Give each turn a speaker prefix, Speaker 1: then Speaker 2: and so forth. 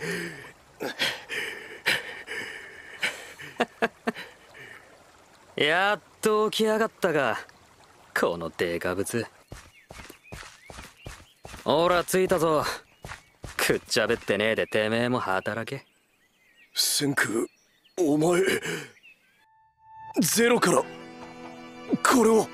Speaker 1: やっと起き上がったかこのデカブツ
Speaker 2: ほら着いたぞくっちゃべってねえでてめえも働け千空お前
Speaker 3: ゼロからこれを